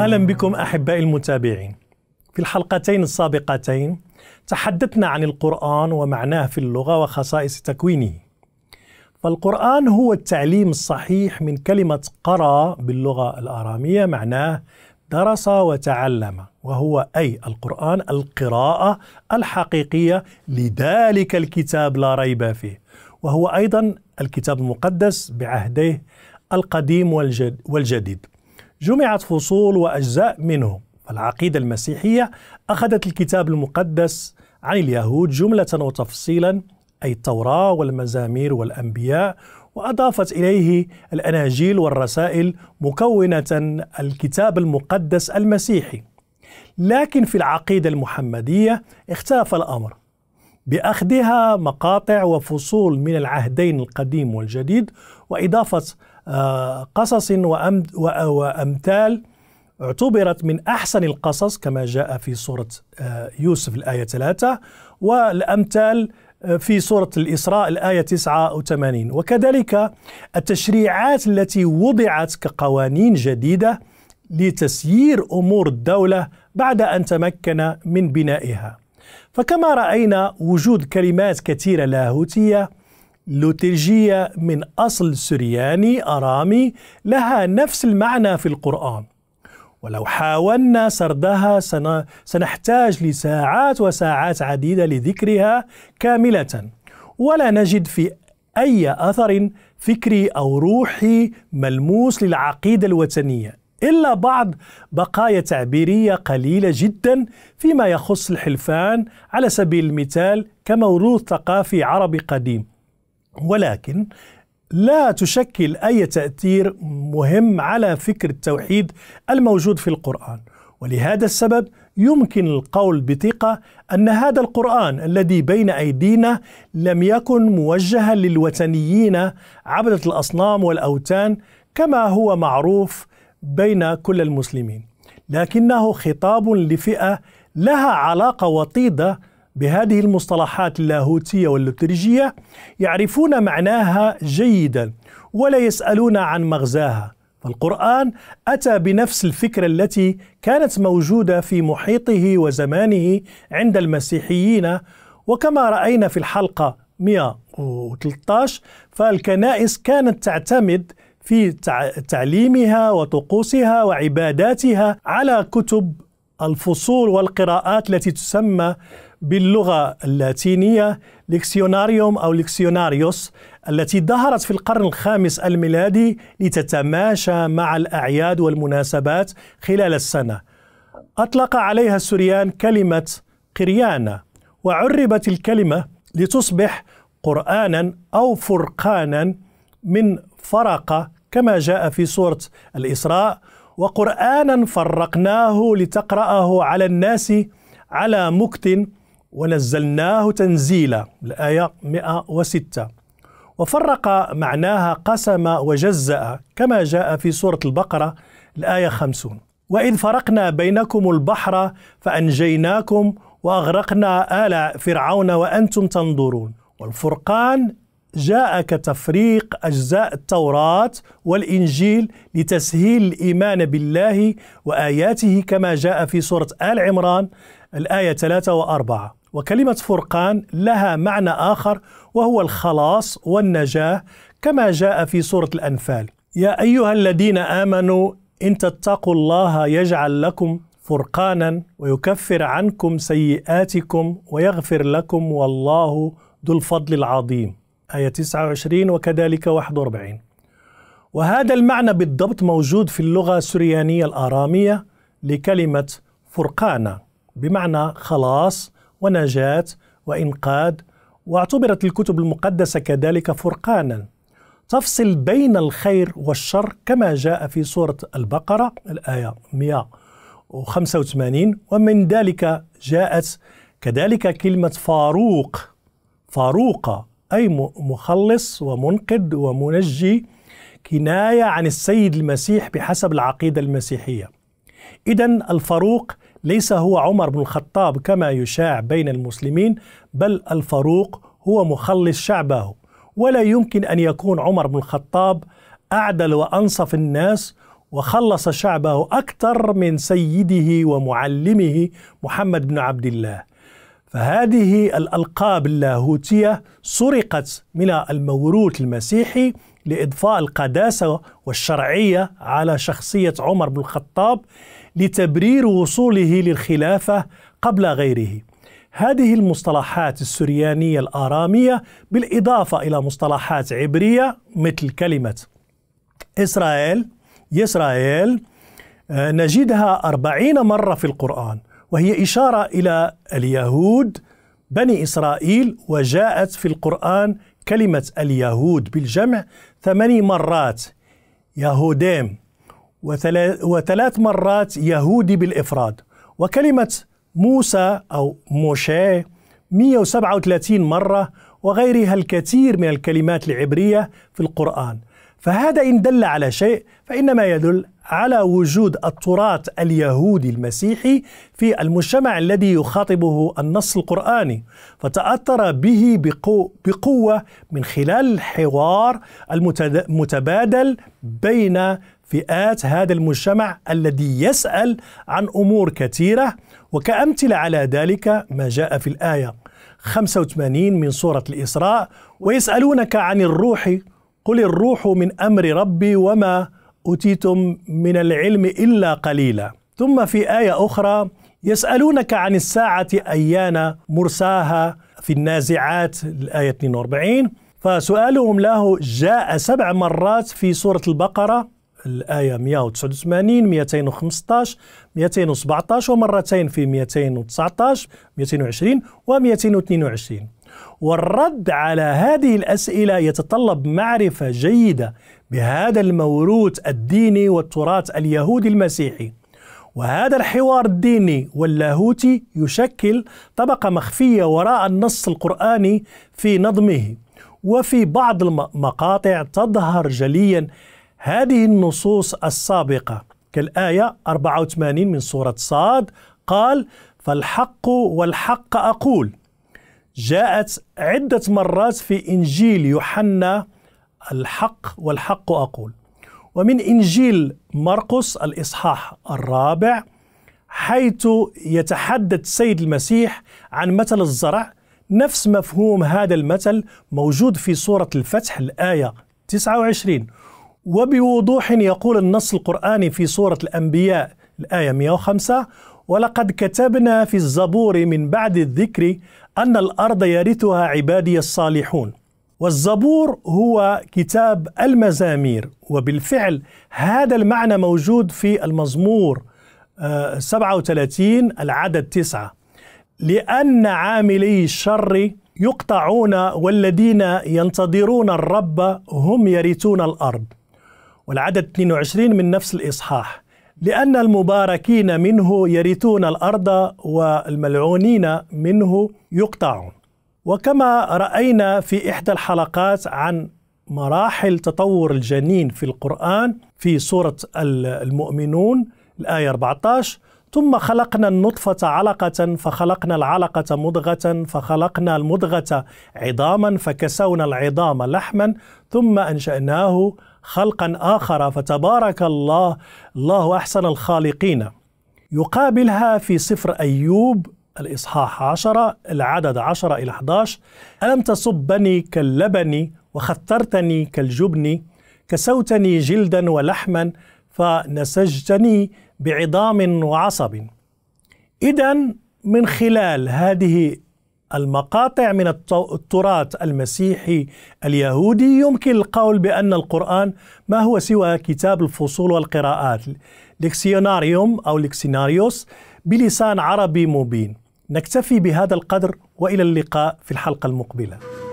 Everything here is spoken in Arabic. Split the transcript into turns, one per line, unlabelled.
اهلا بكم احبائي المتابعين. في الحلقتين السابقتين تحدثنا عن القران ومعناه في اللغه وخصائص تكوينه. فالقران هو التعليم الصحيح من كلمه قرا باللغه الاراميه معناه درس وتعلم وهو اي القران القراءه الحقيقيه لذلك الكتاب لا ريب فيه وهو ايضا الكتاب المقدس بعهديه القديم والجديد جمعت فصول واجزاء منه فالعقيده المسيحيه اخذت الكتاب المقدس عن اليهود جمله وتفصيلا اي التوراه والمزامير والانبياء واضافت اليه الاناجيل والرسائل مكونه الكتاب المقدس المسيحي لكن في العقيده المحمديه اختلف الامر باخذها مقاطع وفصول من العهدين القديم والجديد واضافه قصص وأمثال اعتبرت من أحسن القصص كما جاء في سورة آه، يوسف الآية 3 والأمثال آه، في سورة الإسراء الآية 89 وكذلك التشريعات التي وضعت كقوانين جديدة لتسيير أمور الدولة بعد أن تمكن من بنائها فكما رأينا وجود كلمات كثيرة لاهوتية لوتيجية من أصل سرياني أرامي لها نفس المعنى في القرآن ولو حاولنا سردها سنحتاج لساعات وساعات عديدة لذكرها كاملة ولا نجد في أي أثر فكري أو روحي ملموس للعقيدة الوثنية إلا بعض بقايا تعبيرية قليلة جدا فيما يخص الحلفان على سبيل المثال كموروث ثقافي عربي قديم ولكن لا تشكل أي تأثير مهم على فكر التوحيد الموجود في القرآن ولهذا السبب يمكن القول بثقة أن هذا القرآن الذي بين أيدينا لم يكن موجها للوثنيين عبدة الأصنام والأوتان كما هو معروف بين كل المسلمين لكنه خطاب لفئة لها علاقة وطيدة بهذه المصطلحات اللاهوتية واللترجية يعرفون معناها جيدا ولا يسألون عن مغزاها فالقرآن أتى بنفس الفكرة التي كانت موجودة في محيطه وزمانه عند المسيحيين وكما رأينا في الحلقة 113 فالكنائس كانت تعتمد في تعليمها وطقوسها وعباداتها على كتب الفصول والقراءات التي تسمى باللغة اللاتينية ليكسيوناريوم أو ليكسيوناريوس التي ظهرت في القرن الخامس الميلادي لتتماشى مع الأعياد والمناسبات خلال السنة أطلق عليها السوريان كلمة قريانة وعربت الكلمة لتصبح قرآنا أو فرقانا من فرقة كما جاء في سورة الإسراء وقرآنا فرقناه لتقرأه على الناس على مكت ونزلناه تنزيلا الآية 106 وفرق معناها قسم وجزأ كما جاء في سورة البقرة الآية 50 وإذ فرقنا بينكم البحر فأنجيناكم وأغرقنا آل فرعون وأنتم تنظرون والفرقان جاء كتفريق أجزاء التوراة والإنجيل لتسهيل الإيمان بالله وآياته كما جاء في سورة آل عمران الآية 3 و4 وكلمة فرقان لها معنى آخر وهو الخلاص والنجاة كما جاء في سورة الأنفال يا أيها الذين آمنوا إن تتقوا الله يجعل لكم فرقانا ويكفر عنكم سيئاتكم ويغفر لكم والله ذو الفضل العظيم آية 29 وكذلك 41 وهذا المعنى بالضبط موجود في اللغة السريانية الآرامية لكلمة فرقانا بمعنى خلاص ونجاة وإنقاذ واعتبرت الكتب المقدسة كذلك فرقانا تفصل بين الخير والشر كما جاء في سورة البقرة الآية 185 ومن ذلك جاءت كذلك كلمة فاروق فاروق أي مخلص ومنقذ ومنجي كناية عن السيد المسيح بحسب العقيدة المسيحية إذا الفاروق ليس هو عمر بن الخطاب كما يشاع بين المسلمين بل الفاروق هو مخلص شعبه ولا يمكن ان يكون عمر بن الخطاب اعدل وانصف الناس وخلص شعبه اكثر من سيده ومعلمه محمد بن عبد الله فهذه الالقاب اللاهوتيه سرقت من الموروث المسيحي لاضفاء القداسه والشرعيه على شخصيه عمر بن الخطاب لتبرير وصوله للخلافة قبل غيره هذه المصطلحات السريانية الآرامية بالإضافة إلى مصطلحات عبرية مثل كلمة إسرائيل يسرائيل آه، نجدها أربعين مرة في القرآن وهي إشارة إلى اليهود بني إسرائيل وجاءت في القرآن كلمة اليهود بالجمع ثماني مرات يهوديم وثلاث مرات يهودي بالإفراد وكلمة موسى أو موشي 137 مرة وغيرها الكثير من الكلمات العبرية في القرآن فهذا إن دل على شيء فإنما يدل على وجود التراث اليهودي المسيحي في المجتمع الذي يخاطبه النص القرآني فتأثر به بقوة من خلال الحوار المتبادل بين فئات هذا المجتمع الذي يسأل عن أمور كثيرة وكأمثلة على ذلك ما جاء في الآية 85 من سورة الإسراء ويسألونك عن الروح قل الروح من أمر ربي وما أوتيتم من العلم إلا قليلا ثم في آية أخرى يسألونك عن الساعة أيان مرساها في النازعات الآية 42 فسؤالهم له جاء سبع مرات في سورة البقرة الآية 189 215 217 ومرتين في 219 220 و 222 والرد على هذه الأسئلة يتطلب معرفة جيدة بهذا الموروث الديني والتراث اليهودي المسيحي وهذا الحوار الديني واللاهوتي يشكل طبقة مخفية وراء النص القرآني في نظمه وفي بعض المقاطع تظهر جليا هذه النصوص السابقة كالآية 84 من سورة صاد قال فالحق والحق أقول جاءت عدة مرات في إنجيل يوحنا الحق والحق أقول ومن إنجيل مرقس الإصحاح الرابع حيث يتحدث سيد المسيح عن مثل الزرع نفس مفهوم هذا المثل موجود في سورة الفتح الآية 29 وبوضوح يقول النص القرآني في سورة الأنبياء الآية 105 ولقد كتبنا في الزبور من بعد الذكر أن الأرض يرثها عبادي الصالحون والزبور هو كتاب المزامير وبالفعل هذا المعنى موجود في المزمور 37 آه، العدد 9 لأن عاملي الشر يقطعون والذين ينتظرون الرب هم يرثون الأرض والعدد 22 من نفس الإصحاح لأن المباركين منه يرثون الأرض والملعونين منه يقطعون وكما رأينا في إحدى الحلقات عن مراحل تطور الجنين في القرآن في سورة المؤمنون الآية 14 ثم خلقنا النطفة علقة فخلقنا العلقة مضغة فخلقنا المضغة عظاما فكسونا العظام لحما ثم أنشأناه خلقا آخر فتبارك الله الله أحسن الخالقين يقابلها في سفر أيوب الإصحاح عشرة العدد عشرة إلى 11 ألم تصبني كاللبن وخثرتني كالجبن كسوتني جلدا ولحما فنسجتني بعظام وعصب إذا من خلال هذه المقاطع من التراث المسيحي اليهودي يمكن القول بأن القرآن ما هو سوى كتاب الفصول والقراءات لكسيوناريوم أو لكسيناريوس بلسان عربي مبين نكتفي بهذا القدر والى اللقاء في الحلقه المقبله